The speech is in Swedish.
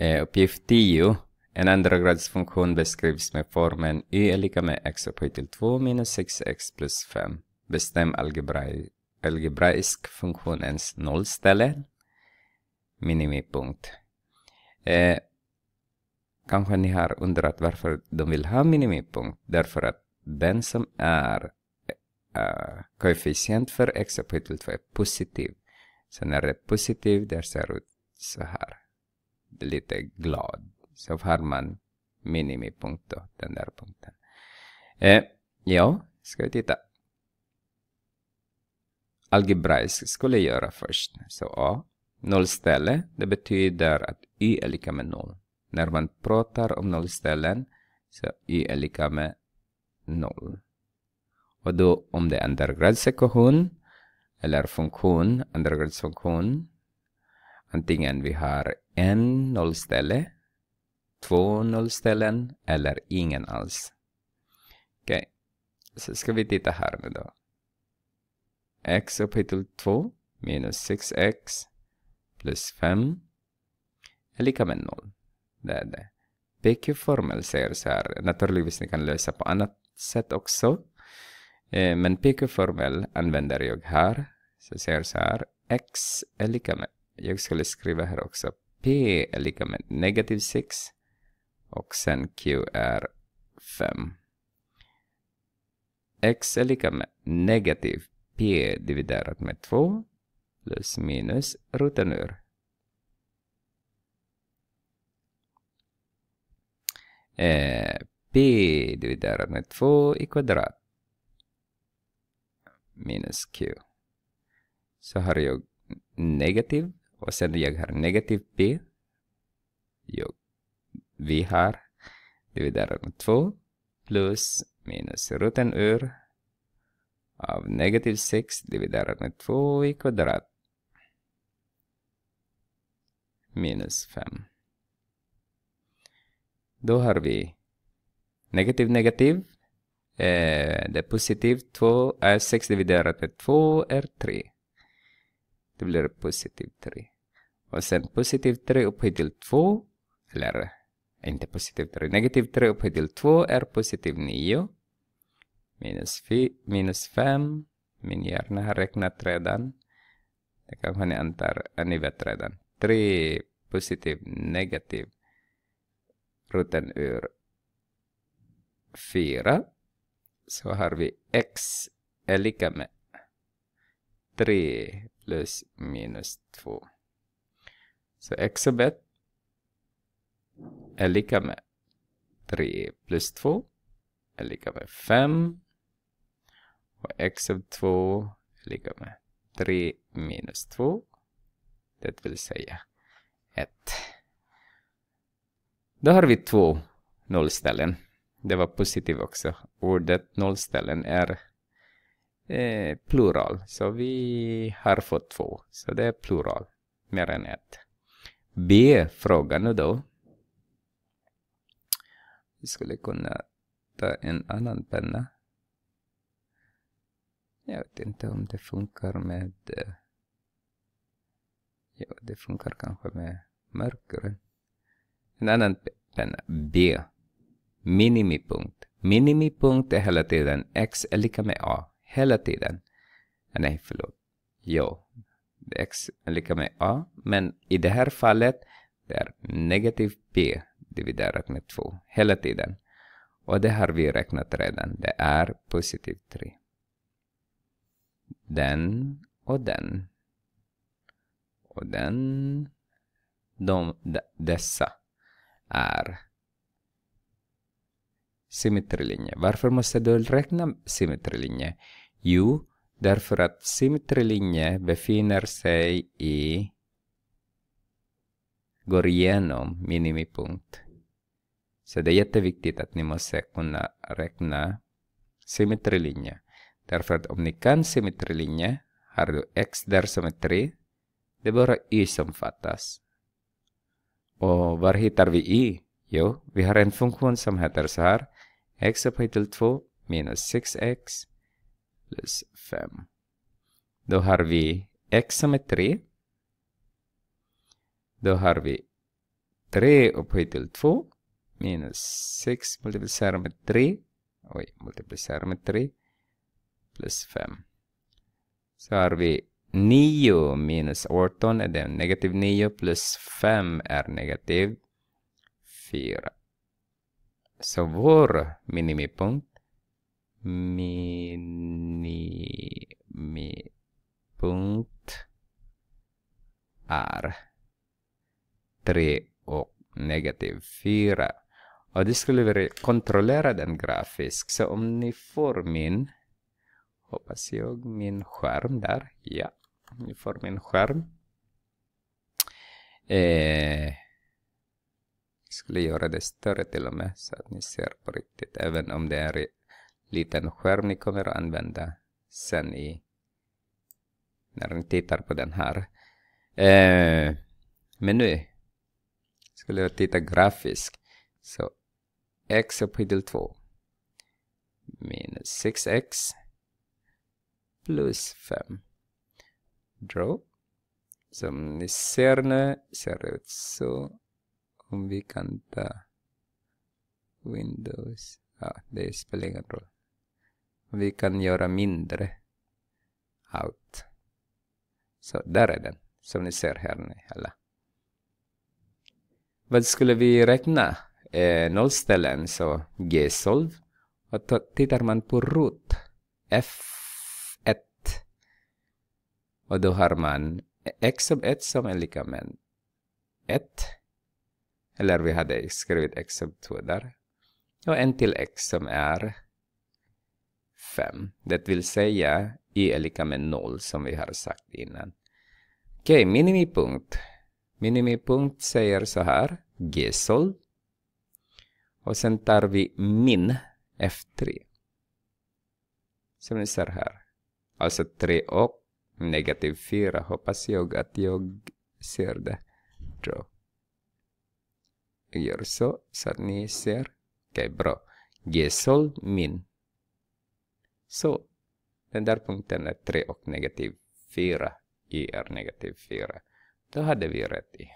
Eh, uppgift 10. En andragradsfunktion beskrivs med formen y är lika med x upphöjt till 2 minus 6x plus 5. Bestäm algebraisk funktionens nollställe. Minimipunkt. Eh, kanske ni har undrat varför de vill ha minimipunkt. Därför att den som är uh, koefficient för x upphöjt till 2 är positiv. Så när det är positiv, det ser ut så här lite glad. Så har man minimipunkt den där punkten. Eh, ja, ska vi titta. Algebraisk skulle jag göra först. Så A, nollställe, det betyder att y är lika med noll. När man pratar om nollställen så y är lika med noll. Och då om det är en andragradsekvation eller funktion, andragradsfunktion, Antingen vi har en nollställe, två nollställen eller ingen alls. Okej, okay. så ska vi titta här nu då. x upphöjt till 2 minus 6x plus 5 är lika med 0. Det är det. PQ-formel säger så här, naturligtvis ni kan lösa på annat sätt också. Eh, men PQ-formel använder jag här. Så jag säger så här, x är lika med jag skulle skriva här också P är lika med negativ 6 och sen Q är 5. X är lika med negativ P dividerat med 2 plus minus roten ur. Eh, P dividerat med 2 i kvadrat minus Q. Så har jag negativ och sen jag har negativ p. Jag, vi har dividerat med 2 plus minus roten ur av negativ 6 dividerat med 2 i kvadrat minus 5. Då har vi negativ negativ. Eh, det är positivt 2 är 6 dividerat med 2 är 3. Det blir positivt 3. Och sen positive 3 upphöjt till 2 eller inte positiv 3, negativ 3 upphöjt till 2 är positiv 9 minus, fi, minus 5 min hjärna har räknat redan det kanske ni antar ni vet redan 3 positiv negativ ruten ur 4 så har vi x är lika med 3 plus minus 2 så exabet är lika med 3 plus 2 är lika med 5. Och x av 2 är lika med 3 minus 2. Det vill säga 1. Då har vi två nollställen. Det var positivt också. Ordet nollställen är eh, plural. Så vi har fått två. Så det är plural. Mer än ett b frågan nu då. Vi skulle kunna ta en annan penna. Jag vet inte om det funkar med... Eh, ja, det funkar kanske med mörkgrön. En annan penna. B. Minimipunkt. Minimipunkt är hela tiden x är lika med a. Hela tiden. Ah, nej, förlåt. Jo, x är lika med a. Men i det här fallet det är negativ p dividerat med 2 hela tiden. Och det har vi räknat redan. Det är positiv 3. Den och den. Och den. De, de, dessa är symmetrilinje. Varför måste du räkna symmetrilinje? Jo, Därför att symmetrilinje befinner sig i går igenom minimipunkt. Så det är jätteviktigt att ni måste kunna räkna symmetrilinje. Därför att om ni kan symmetrilinje, har du x där som är symmetri, det är bara y som fattas. Och var hittar vi y? Jo, vi har en funktion som heter så här, x upphöjt till 2 minus 6x plus 5. Då har vi x som är 3. Då har vi 3 upphöjt till 2 minus 6 multiplicerat med 3. Oj, multiplicerar med 3 plus 5. Så har vi 9 minus 18 är det negativ 9 plus 5 är negativ 4. Så vår minimipunkt minimipunkt är 3 och negativ 4. Och det skulle vi kontrollera den grafiskt, Så om ni får min, hoppas jag, min skärm där. Ja, ni får min skärm. Eh, skulle göra det större till och med så att ni ser på riktigt, även om det är liten skärm ni kommer att använda sen i när ni tittar på den här eh, meny. Skulle jag titta grafiskt så x upphöjt till 2 minus 6x plus 5. Draw. Som ni ser nu ser det ut så. Om vi kan ta Windows. Ja, ah, det spelar ingen roll vi kan göra mindre Allt. Så där är den, som ni ser här nu alla. Vad skulle vi räkna? Eh, nollställen, så G-solv. Och tittar man på root, F1. Och då har man x sub 1 som är lika med 1. Eller vi hade skrivit x sub 2 där. Och en till x som är 5. Det vill säga i e är lika med 0 som vi har sagt innan. Okej, okay, minimipunkt. Minimipunkt säger så här. Gesol. Och sen tar vi min F3. Som ni ser här. Alltså 3 och negativ 4. Hoppas jag att jag ser det. Draw. Jag gör så, så att ni ser. Okej, okay, bra. Gesol min. Så den där punkten är 3 och negativ 4. i är negativ 4. Då hade vi rätt i.